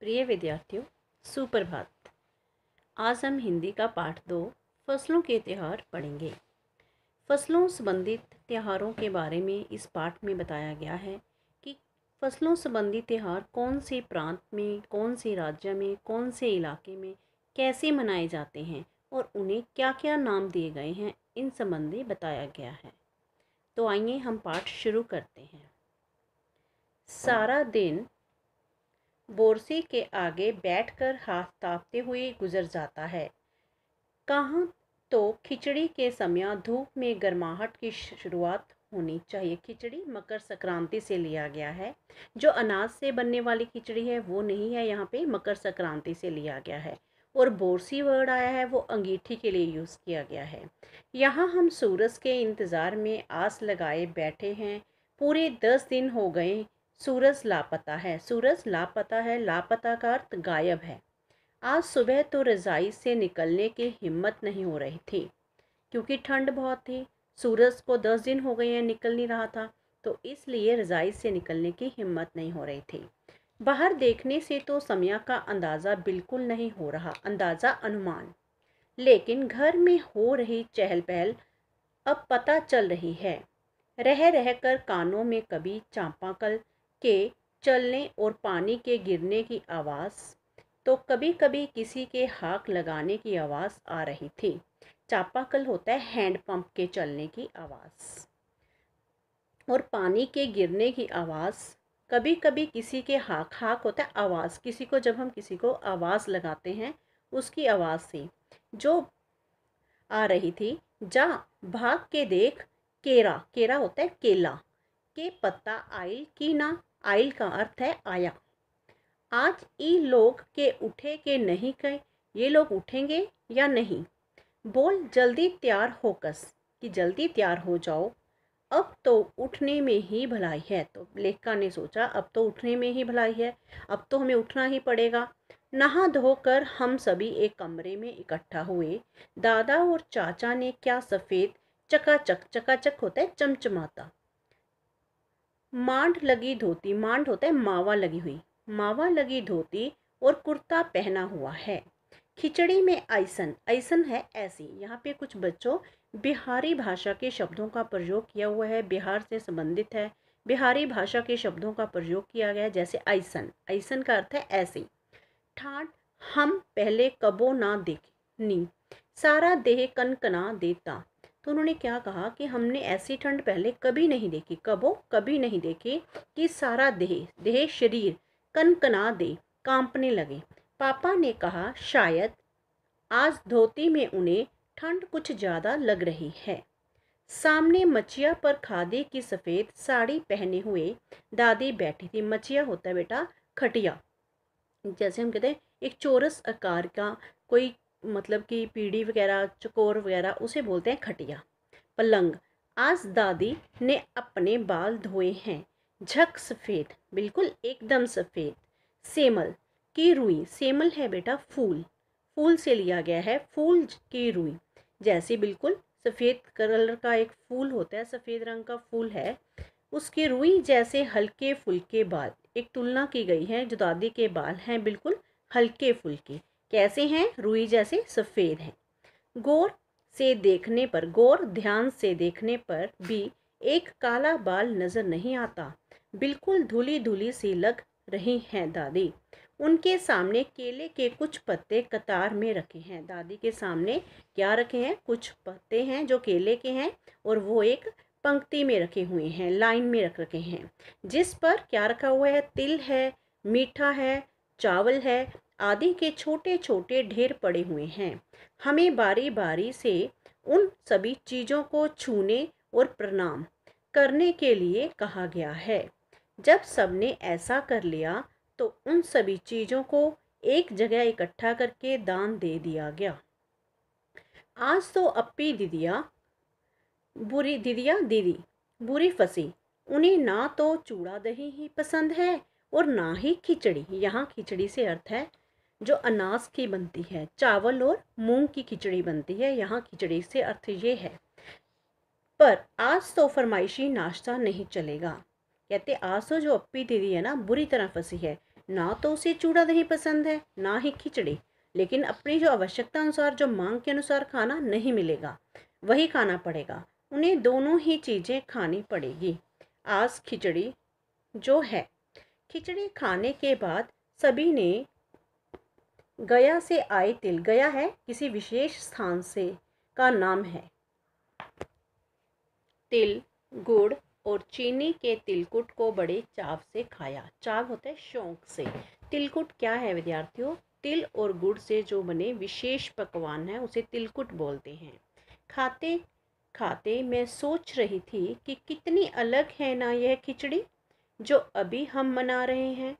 प्रिय विद्यार्थियों सुप्रभात आज हम हिंदी का पाठ दो फसलों के त्यौहार पढ़ेंगे फसलों संबंधित त्यौहारों के बारे में इस पाठ में बताया गया है कि फसलों संबंधी त्यौहार कौन से प्रांत में कौन से राज्य में कौन से इलाके में कैसे मनाए जाते हैं और उन्हें क्या क्या नाम दिए गए हैं इन संबंधी बताया गया है तो आइए हम पाठ शुरू करते हैं सारा दिन बोरसी के आगे बैठकर हाथ तापते हुए गुजर जाता है कहाँ तो खिचड़ी के समय धूप में गर्माहट की शुरुआत होनी चाहिए खिचड़ी मकर संक्रांति से लिया गया है जो अनाज से बनने वाली खिचड़ी है वो नहीं है यहाँ पे मकर संक्रांति से लिया गया है और बोरसी वर्ड आया है वो अंगीठी के लिए यूज़ किया गया है यहाँ हम सूरज के इंतज़ार में आस लगाए बैठे हैं पूरे दस दिन हो गए सूरज लापता है सूरज लापता है लापता का अर्थ गायब है आज सुबह तो रज़ाई से निकलने की हिम्मत नहीं हो रही थी क्योंकि ठंड बहुत थी सूरज को दस दिन हो गए हैं निकल नहीं रहा था तो इसलिए रज़ाई से निकलने की हिम्मत नहीं हो रही थी बाहर देखने से तो समया का अंदाज़ा बिल्कुल नहीं हो रहा अंदाज़ा अनुमान लेकिन घर में हो रही चहल पहल अब पता चल रही है रह रह कर कानों में कभी चांपाकल के चलने और पानी के गिरने की आवाज़ तो कभी कभी किसी के हाक लगाने की आवाज़ आ रही थी चापाकल होता है हैंडपम्प के चलने की आवाज़ और पानी के गिरने की आवाज़ कभी कभी किसी के हाक हाक होता है आवाज़ किसी को जब हम किसी को आवाज़ लगाते हैं उसकी आवाज़ से जो आ रही थी जा भाग के देख केरा केरा होता है केला के पत्ता आयल की ना आइल का अर्थ है आया आज ई लोग के उठे के नहीं कहे ये लोग उठेंगे या नहीं बोल जल्दी तैयार होकस कि जल्दी तैयार हो जाओ अब तो उठने में ही भलाई है तो लेखका ने सोचा अब तो उठने में ही भलाई है अब तो हमें उठना ही पड़ेगा नहा धोकर हम सभी एक कमरे में इकट्ठा हुए दादा और चाचा ने क्या सफ़ेद चकाचक चकाचक होता है चमचमाता मांड लगी धोती मांड होता है मावा लगी हुई मावा लगी धोती और कुर्ता पहना हुआ है खिचड़ी में ऐसन ऐसन है ऐसी यहाँ पे कुछ बच्चों बिहारी भाषा के शब्दों का प्रयोग किया हुआ है बिहार से संबंधित है बिहारी भाषा के शब्दों का प्रयोग किया गया है जैसे ऐसन ऐसन का अर्थ है ऐसी ठाट हम पहले कबो ना देखनी सारा देह कनकना देता तो उन्होंने क्या कहा कि हमने ऐसी ठंड पहले कभी नहीं देखी कबो कभी नहीं देखी कि सारा देह देह शरीर कनकना दे कांपने लगे पापा ने कहा शायद आज धोती में उन्हें ठंड कुछ ज़्यादा लग रही है सामने मचिया पर खादी की सफ़ेद साड़ी पहने हुए दादी बैठी थी मचिया होता है बेटा खटिया जैसे हम कहते हैं एक चोरस आकार का कोई मतलब कि पीढ़ी वगैरह चकोर वगैरह उसे बोलते हैं खटिया पलंग आज दादी ने अपने बाल धोए हैं झक सफ़ेद बिल्कुल एकदम सफ़ेद सेमल की रुई सेमल है बेटा फूल फूल से लिया गया है फूल की रुई जैसे बिल्कुल सफ़ेद कलर का एक फूल होता है सफ़ेद रंग का फूल है उसकी रुई जैसे हल्के फुलके बाल एक तुलना की गई है जो दादी के बाल हैं बिल्कुल हल्के फुलके कैसे हैं रुई जैसे सफ़ेद हैं गौर से देखने पर गौर ध्यान से देखने पर भी एक काला बाल नज़र नहीं आता बिल्कुल धुली धुली सी लग रही हैं दादी उनके सामने केले के कुछ पत्ते कतार में रखे हैं दादी के सामने क्या रखे हैं कुछ पत्ते हैं जो केले के हैं और वो एक पंक्ति में रखे हुए हैं लाइन में रख रखे हैं जिस पर क्या रखा हुआ है तिल है मीठा है चावल है आदि के छोटे छोटे ढेर पड़े हुए हैं हमें बारी बारी से उन सभी चीज़ों को छूने और प्रणाम करने के लिए कहा गया है जब सबने ऐसा कर लिया तो उन सभी चीज़ों को एक जगह इकट्ठा करके दान दे दिया गया आज तो अपी दीदिया बुरी दीदिया दीदी बुरी फंसी उन्हें ना तो चूड़ा दही ही पसंद है और ना ही खिचड़ी यहाँ खिचड़ी से अर्थ है जो अनाज की बनती है चावल और मूंग की खिचड़ी बनती है यहाँ खिचड़ी से अर्थ ये है पर आज तो फरमाइशी नाश्ता नहीं चलेगा कहते आज तो जो अपी दीदी है ना बुरी तरह फंसी है ना तो उसे चूड़ा दही पसंद है ना ही खिचड़ी लेकिन अपनी जो आवश्यकता अनुसार जो मांग के अनुसार खाना नहीं मिलेगा वही खाना पड़ेगा उन्हें दोनों ही चीज़ें खानी पड़ेगी आज खिचड़ी जो है खिचड़ी खाने के बाद सभी ने गया से आए तिल गया है किसी विशेष स्थान से का नाम है तिल गुड़ और चीनी के तिलकुट को बड़े चाव से खाया चाव होता है शौक से तिलकुट क्या है विद्यार्थियों तिल और गुड़ से जो बने विशेष पकवान है उसे तिलकुट बोलते हैं खाते खाते मैं सोच रही थी कि कितनी अलग है ना यह खिचड़ी जो अभी हम मना रहे हैं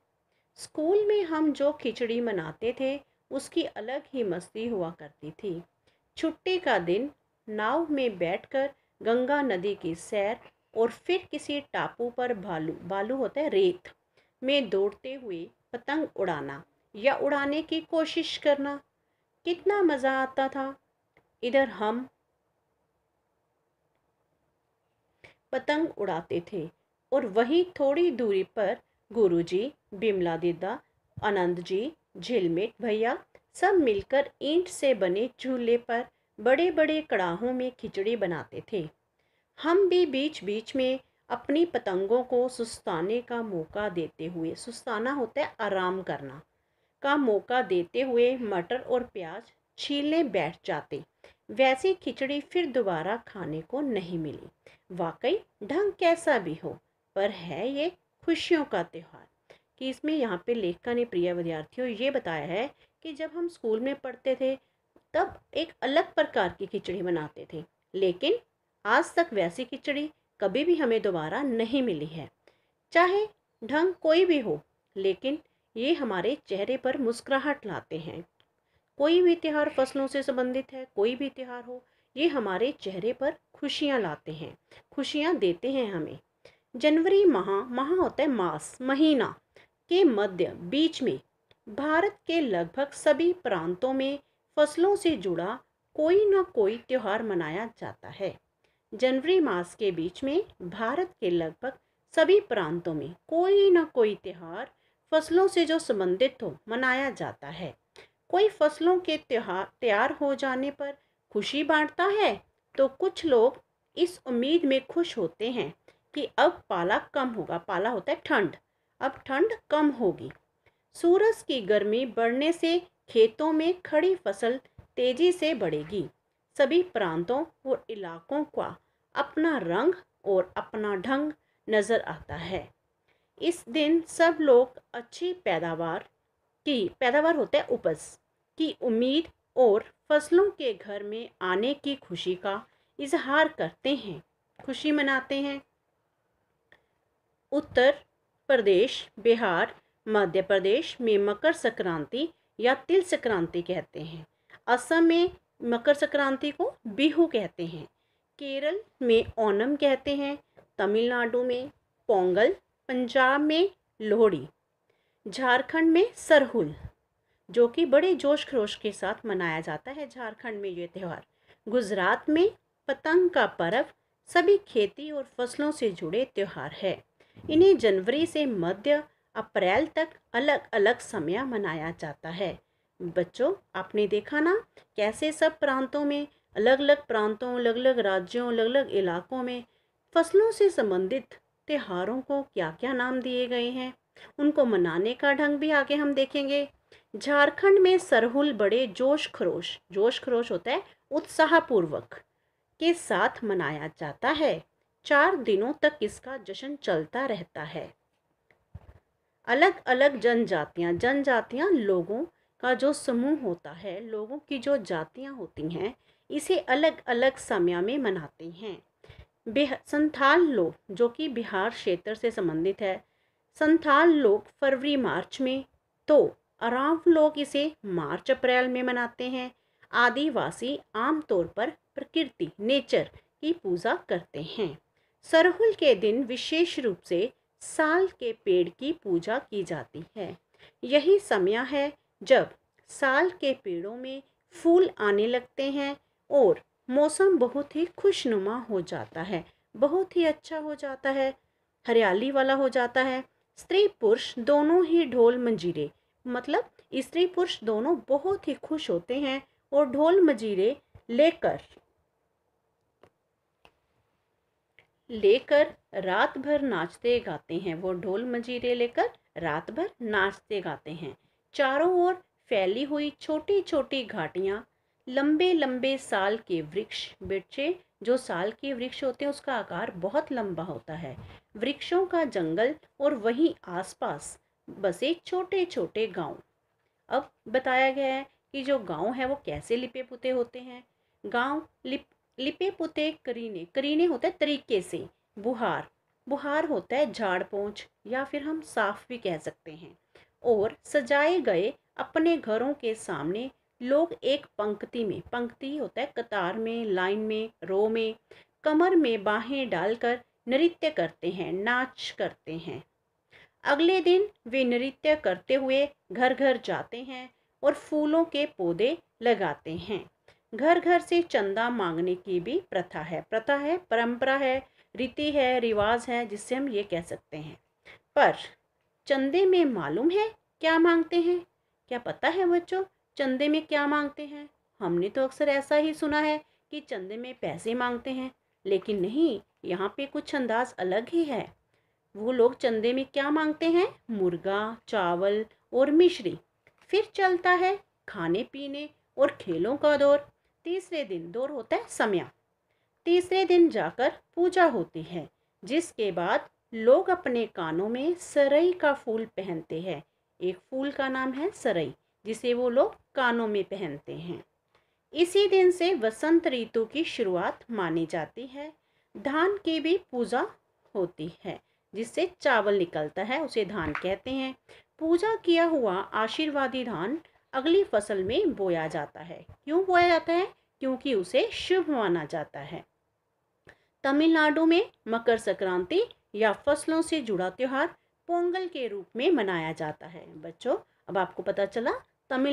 स्कूल में हम जो खिचड़ी मनाते थे उसकी अलग ही मस्ती हुआ करती थी छुट्टी का दिन नाव में बैठकर गंगा नदी की सैर और फिर किसी टापू पर भालू बालू होते रेत में दौड़ते हुए पतंग उड़ाना या उड़ाने की कोशिश करना कितना मज़ा आता था इधर हम पतंग उड़ाते थे और वहीं थोड़ी दूरी पर गुरुजी बिमला दीदा आनंद जी झिलमिट भैया सब मिलकर ईंट से बने चूल्हे पर बड़े बड़े कड़ाहों में खिचड़ी बनाते थे हम भी बीच बीच में अपनी पतंगों को सुस्ताने का मौका देते हुए सुस्ताना होता है आराम करना का मौका देते हुए मटर और प्याज छीलने बैठ जाते वैसी खिचड़ी फिर दोबारा खाने को नहीं मिली वाकई ढंग कैसा भी हो पर है ये खुशियों का त्यौहार कि इसमें यहाँ पे लेखिका ने प्रिय विद्यार्थियों ये बताया है कि जब हम स्कूल में पढ़ते थे तब एक अलग प्रकार की खिचड़ी बनाते थे लेकिन आज तक वैसी खिचड़ी कभी भी हमें दोबारा नहीं मिली है चाहे ढंग कोई भी हो लेकिन ये हमारे चेहरे पर मुस्कुराहट लाते हैं कोई भी त्यौहार फसलों से संबंधित है कोई भी त्यौहार हो ये हमारे चेहरे पर खुशियाँ लाते हैं खुशियाँ देते हैं हमें जनवरी माह माह होता है मास महीना के मध्य बीच में भारत के लगभग सभी प्रांतों में फसलों से जुड़ा कोई ना कोई त्यौहार मनाया जाता है जनवरी मास के बीच में भारत के लगभग सभी प्रांतों में कोई ना कोई त्यौहार फसलों से जो संबंधित हो मनाया जाता है कोई फसलों के त्यौहार तैयार हो जाने पर खुशी बांटता है तो कुछ लोग इस उम्मीद में खुश होते हैं कि अब पाला कम होगा पाला होता है ठंड अब ठंड कम होगी सूरज की गर्मी बढ़ने से खेतों में खड़ी फसल तेजी से बढ़ेगी सभी प्रांतों और इलाकों का अपना रंग और अपना ढंग नज़र आता है इस दिन सब लोग अच्छी पैदावार की पैदावार होता है उपज की उम्मीद और फसलों के घर में आने की खुशी का इजहार करते हैं खुशी मनाते हैं उत्तर प्रदेश बिहार मध्य प्रदेश में मकर संक्रांति या तिल संक्रांति कहते हैं असम में मकर संक्रांति को बिहू कहते हैं केरल में ओनम कहते हैं तमिलनाडु में पोंगल पंजाब में लोहड़ी झारखंड में सरहुल जो कि बड़े जोश खरोश के साथ मनाया जाता है झारखंड में ये त्यौहार गुजरात में पतंग का पर्व सभी खेती और फसलों से जुड़े त्यौहार है इन्हें जनवरी से मध्य अप्रैल तक अलग अलग समय मनाया जाता है बच्चों आपने देखा ना कैसे सब प्रांतों में अलग अलग प्रांतों अलग अलग राज्यों अलग अलग इलाकों में फसलों से संबंधित त्योहारों को क्या क्या नाम दिए गए हैं उनको मनाने का ढंग भी आगे हम देखेंगे झारखंड में सरहुल बड़े जोश खरोश जोश खरोश होता है उत्साहपूर्वक के साथ मनाया जाता है चार दिनों तक इसका जश्न चलता रहता है अलग अलग जनजातियाँ जनजातियाँ लोगों का जो समूह होता है लोगों की जो जातियाँ होती हैं इसे अलग अलग समय में मनाते हैं संथाल लोग जो कि बिहार क्षेत्र से संबंधित है संथाल लोग फरवरी मार्च में तो अराव लोग इसे मार्च अप्रैल में मनाते हैं आदिवासी आमतौर पर प्रकृति नेचर की पूजा करते हैं सरहुल के दिन विशेष रूप से साल के पेड़ की पूजा की जाती है यही समय है जब साल के पेड़ों में फूल आने लगते हैं और मौसम बहुत ही खुशनुमा हो जाता है बहुत ही अच्छा हो जाता है हरियाली वाला हो जाता है स्त्री पुरुष दोनों ही ढोल मंजीरे मतलब स्त्री पुरुष दोनों बहुत ही खुश होते हैं और ढोल मजीरे लेकर लेकर रात भर नाचते गाते हैं वो ढोल मंजीरे लेकर रात भर नाचते गाते हैं चारों ओर फैली हुई छोटी छोटी घाटियाँ लंबे लंबे साल के वृक्ष बेटे जो साल के वृक्ष होते हैं उसका आकार बहुत लंबा होता है वृक्षों का जंगल और वहीं आसपास बसे छोटे छोटे गांव अब बताया गया है कि जो गांव है वो कैसे लिपे पुते होते हैं गांव लिप लिपे पुते करीने करीने होता है तरीके से बुहार बुहार होता है झाड़ पहुँच या फिर हम साफ भी कह सकते हैं और सजाए गए अपने घरों के सामने लोग एक पंक्ति में पंक्ति होता है कतार में लाइन में रो में कमर में बाहें डालकर नृत्य करते हैं नाच करते हैं अगले दिन वे नृत्य करते हुए घर घर जाते हैं और फूलों के पौधे लगाते हैं घर घर से चंदा मांगने की भी प्रथा है प्रथा है परंपरा है रीति है रिवाज है जिससे हम ये कह सकते हैं पर चंदे में मालूम है क्या मांगते हैं क्या पता है बच्चों चंदे में क्या मांगते हैं हमने तो अक्सर ऐसा ही सुना है कि चंदे में पैसे मांगते हैं लेकिन नहीं यहाँ पे कुछ अंदाज अलग ही है वो लोग चंदे में क्या मांगते हैं मुर्गा चावल और मिश्री फिर चलता है खाने पीने और खेलों का दौर तीसरे दिन दौर होता है समय तीसरे दिन जाकर पूजा होती है जिसके बाद लोग अपने कानों में सरई का फूल पहनते हैं एक फूल का नाम है सरई जिसे वो लोग कानों में पहनते हैं इसी दिन से वसंत ऋतु की शुरुआत मानी जाती है धान की भी पूजा होती है जिससे चावल निकलता है उसे धान कहते हैं पूजा किया हुआ आशीर्वादी धान अगली फसल में बोया जाता है क्यों बोया जाता है क्योंकि उसे शुभ माना जाता है तमिलनाडु में मकर संक्रांति या फसलों से जुड़ा त्यौहार पोंगल के रूप में मनाया जाता है बच्चों अब आपको पता चला तमिल